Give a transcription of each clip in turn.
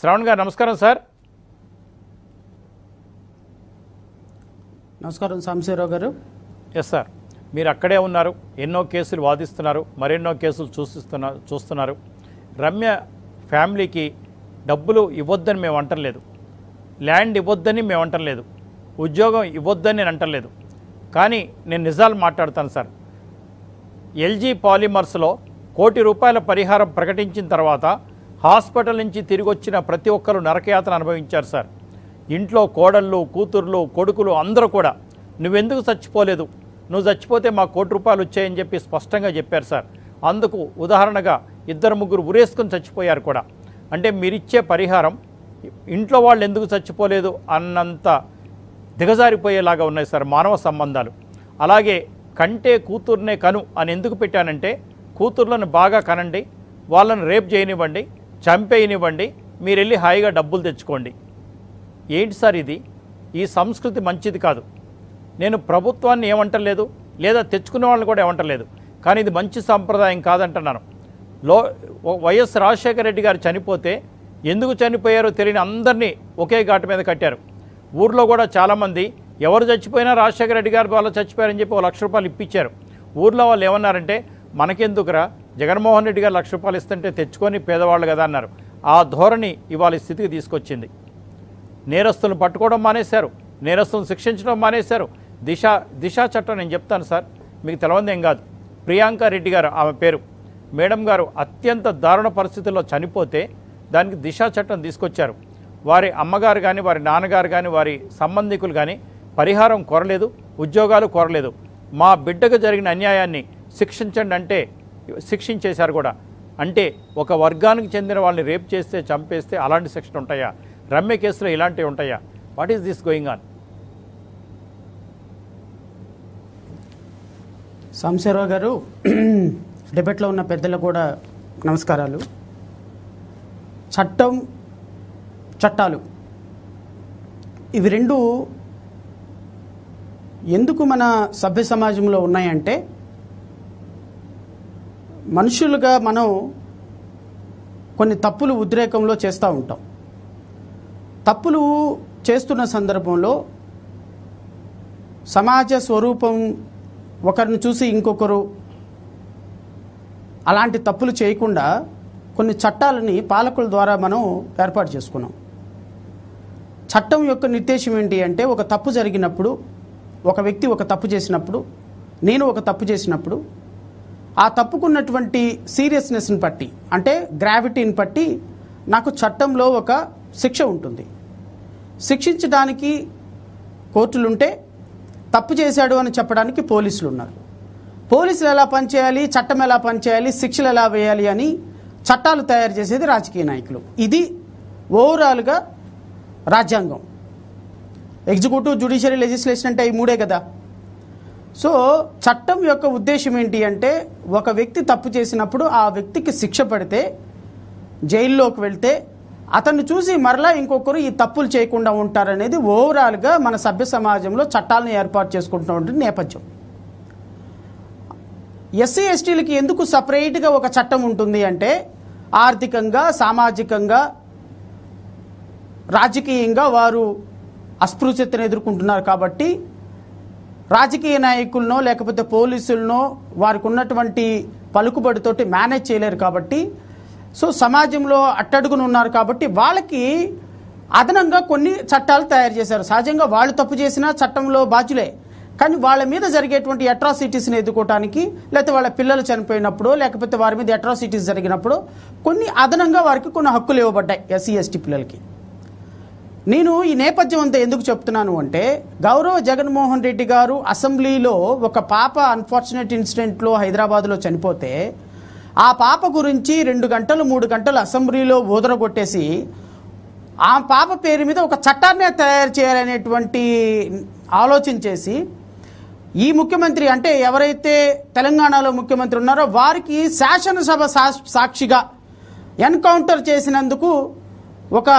శ్రవణ్ గారు నమస్కారం సార్ నమస్కారం సాంశీరావు గారు ఎస్ సార్ మీరు అక్కడే ఉన్నారు ఎన్నో కేసులు వాదిస్తున్నారు మరెన్నో కేసులు చూసిస్తున్నారు చూస్తున్నారు రమ్య ఫ్యామిలీకి డబ్బులు ఇవ్వద్దని మేము అంటలేదు ల్యాండ్ ఇవ్వద్దని మేము అంటలేదు ఉద్యోగం ఇవ్వద్దని నేను అంటలేదు కానీ నేను నిజాలు మాట్లాడతాను సార్ ఎల్జీ పాలిమర్స్లో కోటి రూపాయల పరిహారం ప్రకటించిన తర్వాత హాస్పిటల్ నుంచి తిరిగి వచ్చిన ప్రతి ఒక్కరు నరకయాత్ర అనుభవించారు సార్ ఇంట్లో కోడళ్ళు కూతుర్లు కొడుకులు అందరూ కూడా నువ్వెందుకు చచ్చిపోలేదు నువ్వు చచ్చిపోతే మా కోటి రూపాయలు వచ్చాయని చెప్పి స్పష్టంగా చెప్పారు సార్ అందుకు ఉదాహరణగా ఇద్దరు ముగ్గురు ఉరేసుకుని చచ్చిపోయారు కూడా అంటే మీరిచ్చే పరిహారం ఇంట్లో వాళ్ళు ఎందుకు చచ్చిపోలేదు అన్నంత దిగజారిపోయేలాగా ఉన్నాయి సార్ మానవ సంబంధాలు అలాగే కంటే కూతుర్నే కను అని ఎందుకు పెట్టానంటే కూతుర్లను బాగా కనండి వాళ్ళని రేప్ చేయనివ్వండి చంపేయనివ్వండి మీరు వెళ్ళి హాయిగా డబ్బులు తెచ్చుకోండి ఏంటి సార్ ఇది ఈ సంస్కృతి మంచిది కాదు నేను ప్రభుత్వాన్ని ఏమంటలేదు లేదా తెచ్చుకునే వాళ్ళని కూడా ఏమంటలేదు కానీ ఇది మంచి సాంప్రదాయం కాదంటున్నాను లో వైఎస్ రాజశేఖర రెడ్డి గారు చనిపోతే ఎందుకు చనిపోయారో తెలియని అందరినీ ఒకే ఘాటు మీద కట్టారు ఊర్లో కూడా చాలామంది ఎవరు చచ్చిపోయినా రాజశేఖర రెడ్డి గారు వాళ్ళు చచ్చిపోయారని చెప్పి ఒక లక్ష రూపాయలు ఇప్పించారు ఊర్లో వాళ్ళు ఏమన్నారంటే మనకెందుకురా జగన్మోహన్ రెడ్డి గారు లక్ష రూపాయలు ఇస్తుంటే తెచ్చుకొని పేదవాళ్ళు కదా అన్నారు ఆ ధోరణి ఇవాళ స్థితికి తీసుకొచ్చింది నేరస్తులను పట్టుకోవడం మానేశారు నేరస్తులను శిక్షించడం మానేశారు దిశ దిశ చట్టం నేను చెప్తాను సార్ మీకు తెలవంది ఏం కాదు ప్రియాంక రెడ్డి గారు ఆమె పేరు మేడం గారు అత్యంత దారుణ పరిస్థితుల్లో చనిపోతే దానికి దిశ చట్టం తీసుకొచ్చారు వారి అమ్మగారు కానీ వారి నాన్నగారు కానీ వారి సంబంధికులు కానీ పరిహారం కోరలేదు ఉద్యోగాలు కోరలేదు మా బిడ్డకు జరిగిన అన్యాయాన్ని శిక్షించండి అంటే శిక్షించేశారు కూడా అంటే ఒక వర్గానికి చెందిన వాళ్ళని రేప్ చేస్తే చంపేస్తే అలాంటి శిక్షణ ఉంటాయా రమ్య కేసులో ఇలాంటివి ఉంటాయా what is this going on సాంశీరావు గారు డిబెట్లో ఉన్న పెద్దలు కూడా నమస్కారాలు చట్టం చట్టాలు ఇవి రెండు ఎందుకు మన సభ్య సమాజంలో ఉన్నాయంటే మనుషులుగా మనం కొన్ని తప్పులు ఉద్రేకంలో చేస్తూ ఉంటాం తప్పులు చేస్తున్న సందర్భంలో సమాజ స్వరూపం ఒకరిని చూసి ఇంకొకరు అలాంటి తప్పులు చేయకుండా కొన్ని చట్టాలని పాలకుల ద్వారా మనం ఏర్పాటు చేసుకున్నాం చట్టం యొక్క నిర్దేశం ఏంటి అంటే ఒక తప్పు జరిగినప్పుడు ఒక వ్యక్తి ఒక తప్పు చేసినప్పుడు నేను ఒక తప్పు చేసినప్పుడు ఆ తప్పుకున్నటువంటి సీరియస్నెస్ని బట్టి అంటే గ్రావిటీని బట్టి నాకు చట్టంలో ఒక శిక్ష ఉంటుంది శిక్షించడానికి కోర్టులుంటే తప్పు చేశాడు అని చెప్పడానికి పోలీసులు ఉన్నారు పోలీసులు ఎలా పనిచేయాలి చట్టం ఎలా పనిచేయాలి శిక్షలు ఎలా వేయాలి అని చట్టాలు తయారు చేసేది రాజకీయ నాయకులు ఇది ఓవరాల్గా రాజ్యాంగం ఎగ్జిక్యూటివ్ జ్యుడిషియరీ లెజిస్లేషన్ అంటే ఈ మూడే కదా సో చట్టం యొక్క ఉద్దేశం ఏంటి అంటే ఒక వ్యక్తి తప్పు చేసినప్పుడు ఆ వ్యక్తికి శిక్ష పడితే జైల్లోకి వెళ్తే అతన్ని చూసి మరలా ఇంకొకరు ఈ తప్పులు చేయకుండా ఉంటారనేది ఓవరాల్గా మన సభ్య సమాజంలో చట్టాలను ఏర్పాటు చేసుకుంటున్న నేపథ్యం ఎస్సీ ఎస్టీలకి ఎందుకు సపరేట్గా ఒక చట్టం ఉంటుంది అంటే ఆర్థికంగా సామాజికంగా రాజకీయంగా వారు అస్పృశ్యతను ఎదుర్కొంటున్నారు కాబట్టి రాజకీయ నాయకులనో లేకపోతే పోలీసులనో వారికి ఉన్నటువంటి పలుకుబడితోటి మేనేజ్ చేయలేరు కాబట్టి సో సమాజంలో అట్టడుగును ఉన్నారు కాబట్టి వాళ్ళకి అదనంగా కొన్ని చట్టాలు తయారు చేశారు సహజంగా వాళ్ళు తప్పు చేసినా చట్టంలో బాధ్యులే కానీ వాళ్ళ మీద జరిగేటువంటి అట్రాసిటీస్ని ఎదుర్కోవటానికి లేకపోతే వాళ్ళ పిల్లలు చనిపోయినప్పుడు లేకపోతే వారి మీద అట్రాసిటీస్ జరిగినప్పుడు కొన్ని అదనంగా వారికి కొన్ని హక్కులు ఇవ్వబడ్డాయి ఎస్సీ ఎస్టీ పిల్లలకి నేను ఈ నేపథ్యం అంతా ఎందుకు చెప్తున్నాను అంటే గౌరవ జగన్మోహన్ రెడ్డి గారు అసెంబ్లీలో ఒక పాప అన్ఫార్చునేట్ ఇన్సిడెంట్లో హైదరాబాద్లో చనిపోతే ఆ పాప గురించి రెండు గంటలు మూడు గంటలు అసెంబ్లీలో కొట్టేసి ఆ పాప పేరు మీద ఒక చట్టాన్ని తయారు చేయాలనేటువంటి ఆలోచన చేసి ఈ ముఖ్యమంత్రి అంటే ఎవరైతే తెలంగాణలో ముఖ్యమంత్రి ఉన్నారో వారికి శాసనసభ సాక్షిగా ఎన్కౌంటర్ చేసినందుకు ఒక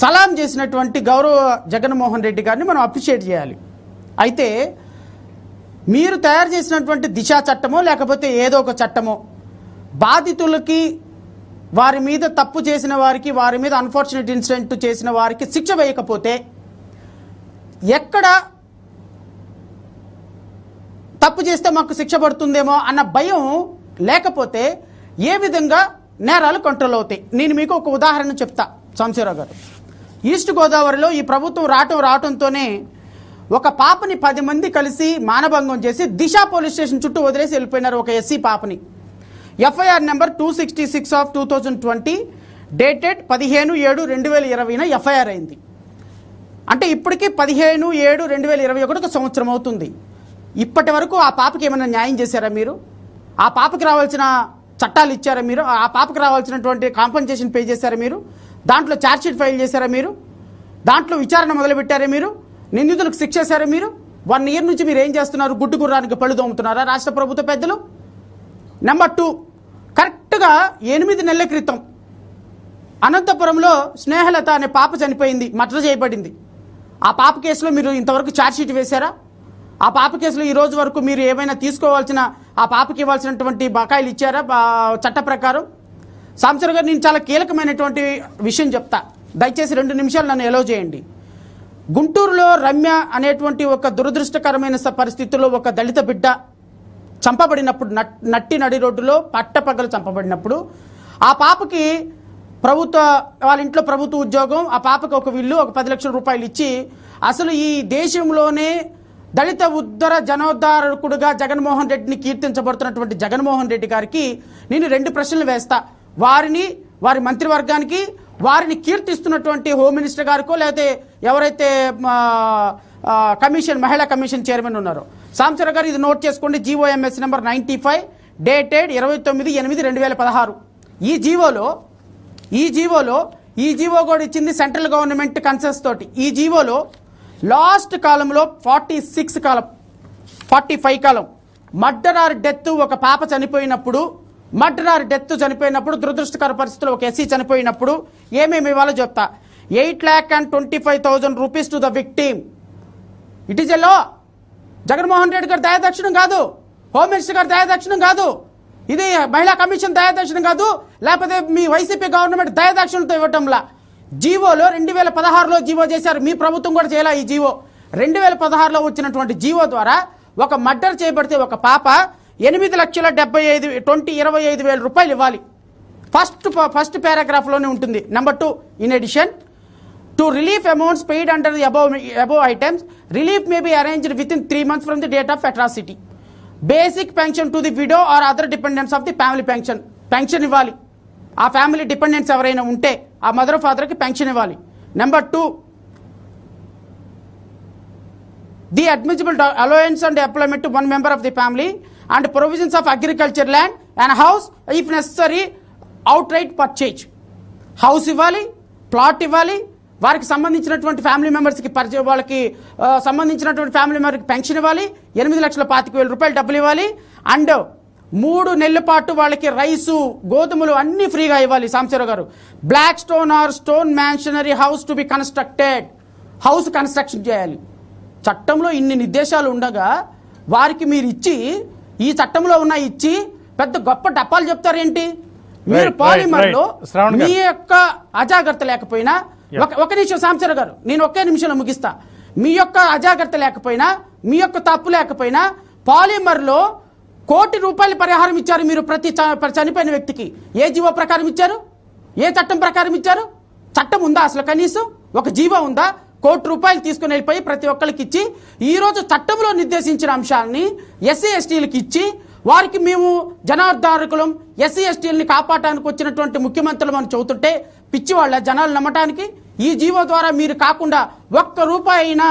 సలాం చేసినటువంటి గౌరవ జగన్మోహన్ రెడ్డి గారిని మనం అప్రిషియేట్ చేయాలి అయితే మీరు తయారు చేసినటువంటి దిశా చట్టమో లేకపోతే ఏదో ఒక చట్టమో బాధితులకి వారి మీద తప్పు చేసిన వారికి వారి మీద అన్ఫార్చునేట్ ఇన్సిడెంట్ చేసిన వారికి శిక్ష వేయకపోతే ఎక్కడ తప్పు చేస్తే మాకు శిక్ష పడుతుందేమో అన్న భయం లేకపోతే ఏ విధంగా నేరాలు కంట్రోల్ అవుతాయి నేను మీకు ఒక ఉదాహరణ చెప్తా సంశీరావు గారు ఈస్ట్ గోదావరిలో ఈ ప్రభుత్వం రావటం రావటంతోనే ఒక పాపని పది మంది కలిసి మానభంగం చేసి దిశ పోలీస్ స్టేషన్ చుట్టూ వదిలేసి వెళ్ళిపోయినారు ఒక ఎస్సీ పాపని FIR number two sixty six of two thousand twenty dated పదిహేను ఏడు రెండు వేల ఇరవైన ఎఫ్ఐఆర్ అయింది అంటే ఇప్పటికీ పదిహేను ఏడు రెండు వేల ఇరవై ఒకటి ఒక సంవత్సరం అవుతుంది ఇప్పటి వరకు ఆ పాపకి ఏమైనా న్యాయం చేశారా మీరు ఆ పాపకి రావాల్సిన చట్టాలు ఇచ్చారా మీరు ఆ పాపకు రావాల్సినటువంటి కాంపన్సేషన్ పే చేశారా మీరు దాంట్లో ఛార్జ్షీట్ ఫైల్ చేశారా మీరు దాంట్లో విచారణ మొదలుపెట్టారా మీరు నిందితులకు శిక్ష మీరు వన్ ఇయర్ నుంచి మీరు ఏం చేస్తున్నారు గుడ్డు గుర్రానికి పళ్ళు దోముతున్నారా రాష్ట్ర ప్రభుత్వ పెద్దలు నెంబర్ టూ కరెక్ట్గా ఎనిమిది నెలల క్రితం అనంతపురంలో స్నేహలత అనే పాప చనిపోయింది మర్డర్ చేయబడింది ఆ పాప కేసులో మీరు ఇంతవరకు ఛార్జ్షీట్ వేశారా ఆ పాప కేసులో ఈ రోజు వరకు మీరు ఏమైనా తీసుకోవాల్సిన ఆ పాపకి ఇవ్వాల్సినటువంటి బకాయిలు ఇచ్చారా చట్ట ప్రకారం సాంసర్ గారు నేను చాలా కీలకమైనటువంటి విషయం చెప్తా దయచేసి రెండు నిమిషాలు నన్ను ఎలో చేయండి గుంటూరులో రమ్య అనేటువంటి ఒక దురదృష్టకరమైన పరిస్థితుల్లో ఒక దళిత బిడ్డ చంపబడినప్పుడు నట్టి నడి రోడ్డులో పట్టపగలు చంపబడినప్పుడు ఆ పాపకి ప్రభుత్వ వాళ్ళ ఇంట్లో ప్రభుత్వ ఉద్యోగం ఆ పాపకి ఒక విల్లు ఒక పది లక్షల రూపాయలు ఇచ్చి అసలు ఈ దేశంలోనే దళిత ఉద్ధర జనోద్ధారకుడుగా జగన్మోహన్ రెడ్డిని కీర్తించబడుతున్నటువంటి జగన్మోహన్ రెడ్డి గారికి నేను రెండు ప్రశ్నలు వేస్తా వారిని వారి మంత్రివర్గానికి వారిని కీర్తిస్తున్నటువంటి హోమ్ మినిస్టర్ గారికో లేకపోతే ఎవరైతే కమిషన్ మహిళా కమిషన్ చైర్మన్ ఉన్నారో సాంసర్ గారు ఇది నోట్ చేసుకోండి GO Ms number ninety five dated ఇరవై తొమ్మిది ఎనిమిది రెండు వేల పదహారు ఈ జీవోలో ఈ జీవోలో ఈ జీవో కూడా ఇచ్చింది సెంట్రల్ గవర్నమెంట్ కన్సెస్ తోటి ఈ జీవోలో లాస్ట్ కాలంలో ఫార్టీ సిక్స్ కాలం ఫార్టీ ఫైవ్ కాలం ఆర్ డెత్ ఒక పాప చనిపోయినప్పుడు మర్డరార్ డెత్ చనిపోయినప్పుడు దురదృష్టకర పరిస్థితుల్లో ఒక ఎస్సీ చనిపోయినప్పుడు ఏమేమి ఇవ్వాలో చెప్తా eight lakh and twenty five thousand rupees to the victim it is a లో జగన్మోహన్ రెడ్డి గారు దయాదక్షిణం కాదు హోమ్ మినిస్టర్ గారు దయాదక్షిణం కాదు ఇది మహిళా కమిషన్ దయాదక్షిణం కాదు లేకపోతే మీ వైసీపీ గవర్నమెంట్ దయాదక్షిణతో ఇవ్వటంలా జీవోలో రెండు వేల పదహారులో జీవో చేశారు మీ ప్రభుత్వం కూడా చేయాల ఈ జీవో రెండు వేల పదహారులో వచ్చినటువంటి జీవో ద్వారా ఒక మర్డర్ చేయబడితే ఒక పాప ఎనిమిది లక్షల డెబ్బై ఐదు ట్వంటీ ఇరవై ఐదు వేల రూపాయలు ఇవ్వాలి ఫస్ట్ ఫస్ట్ పారాగ్రాఫ్లోనే ఉంటుంది number two in addition to relief amounts paid under the above above items relief may be arranged within three months from the date of atrocity basic pension to the widow or other dependents of the family pension pension ఇవ్వాలి ఆ family dependents ఎవరైనా ఉంటే ఆ mother ఫాదర్కి pension ఇవ్వాలి number two the admissible allowance and employment to one member of the family and provisions of agriculture land and house if necessary outright purchase house ఇవ్వాలి plot ఇవ్వాలి వారికి సంబంధించినటువంటి family మెంబర్స్కి పరిచయం వాళ్ళకి సంబంధించినటువంటి ఫ్యామిలీ మెంబర్కి పెన్షన్ ఇవ్వాలి ఎనిమిది లక్షల పాతిక వేల రూపాయలు డబ్బులు ఇవ్వాలి అండ్ మూడు నెలల పాటు వాళ్ళకి రైసు గోధుమలు అన్ని ఫ్రీగా ఇవ్వాలి సాంబశివరావు గారు black stone or stone masonry house to be constructed house construction చేయాలి చట్టంలో ఇన్ని నిర్దేశాలు ఉండగా వారికి మీరు ఇచ్చి ఈ చట్టంలో ఉన్న ఇచ్చి పెద్ద గొప్ప డప్పాలు చెప్తారేంటి మీరు పాలిమర్లో మీ యొక్క అజాగ్రత్త లేకపోయినా ఒక నిమిషం సాంబశివరావు గారు నేను ఒకే నిమిషంలో ముగిస్తా మీ యొక్క అజాగ్రత్త లేకపోయినా మీ యొక్క తప్పు లేకపోయినా పాలిమర్లో కోటి రూపాయల పరిహారం ఇచ్చారు మీరు ప్రతి చనిపోయిన వ్యక్తికి ఏ జీవో ప్రకారం ఇచ్చారు ఏ చట్టం ప్రకారం ఇచ్చారు చట్టం ఉందా అసలు కనీసం ఒక జీవో ఉందా కోటి రూపాయలు తీసుకుని వెళ్ళిపోయి ప్రతి ఒక్కరికి ఇచ్చి ఈరోజు చట్టంలో నిర్దేశించిన అంశాలని ఎస్సీ ఎస్టీలకు ఇచ్చి వారికి మేము జనార్దారకులం ఎస్సీ ఎస్టీలని కాపాడటానికి వచ్చినటువంటి ముఖ్యమంత్రులు మనం చెబుతుంటే పిచ్చివాళ్ళ జనాలు నమ్మటానికి ఈ జీవో ద్వారా మీరు కాకుండా ఒక్క రూపాయి అయినా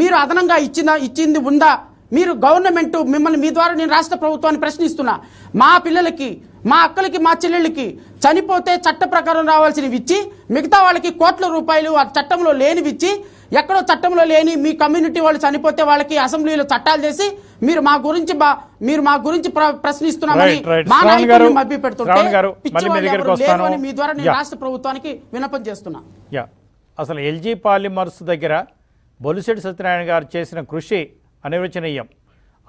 మీరు అదనంగా ఇచ్చిందా ఇచ్చింది ఉందా మీరు గవర్నమెంట్ మిమ్మల్ని మీ ద్వారా నేను రాష్ట్ర ప్రభుత్వాన్ని ప్రశ్నిస్తున్నా మా పిల్లలకి మా అక్కలకి మా చెల్లెళ్ళకి చనిపోతే చట్ట ప్రకారం రావాల్సినవి ఇచ్చి మిగతా వాళ్ళకి కోట్ల రూపాయలు ఆ చట్టంలో లేనివి ఇచ్చి ఎక్కడో చట్టంలో లేని మీ కమ్యూనిటీ వాళ్ళు చనిపోతే వాళ్ళకి అసెంబ్లీలో చట్టాలు చేసి మీరు మా గురించి మీరు మా గురించి ప్రశ్నిస్తున్నామని మా నాయకులు మీ ద్వారా నేను రాష్ట్ర ప్రభుత్వానికి వినపం చేస్తున్నా అసలు ఎల్జీ పాలిమర్స్ దగ్గర బొలిసెడ్ సత్యనారాయణ గారు చేసిన కృషి అనిర్వచనీయం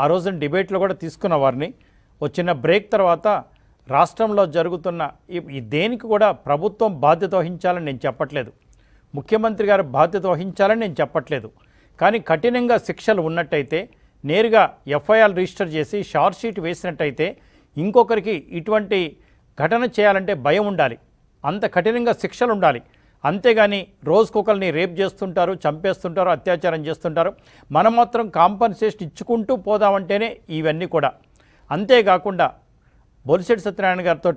ఆ రోజున డిబేట్లో కూడా తీసుకున్న వారిని వచ్చిన బ్రేక్ తర్వాత రాష్ట్రంలో జరుగుతున్న ఈ దేనికి కూడా ప్రభుత్వం బాధ్యత వహించాలని నేను చెప్పట్లేదు ముఖ్యమంత్రి గారు బాధ్యత వహించాలని నేను చెప్పట్లేదు కానీ కఠినంగా శిక్షలు ఉన్నట్టయితే నేరుగా ఎఫ్ఐఆర్ రిజిస్టర్ చేసి షార్ట్ షీట్ వేసినట్టయితే ఇంకొకరికి ఇటువంటి ఘటన చేయాలంటే భయం ఉండాలి అంత కఠినంగా శిక్షలు ఉండాలి అంతేగాని రోజుకొకరిని రేప్ చేస్తుంటారు చంపేస్తుంటారు అత్యాచారం చేస్తుంటారు మనం మాత్రం కాంపన్సేషన్ ఇచ్చుకుంటూ పోదామంటేనే ఇవన్నీ కూడా అంతేకాకుండా బొలిశెట్టి సత్యనారాయణ గారితో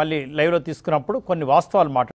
మళ్ళీ లైవ్లో తీసుకున్నప్పుడు కొన్ని వాస్తవాలు మాట్లాడు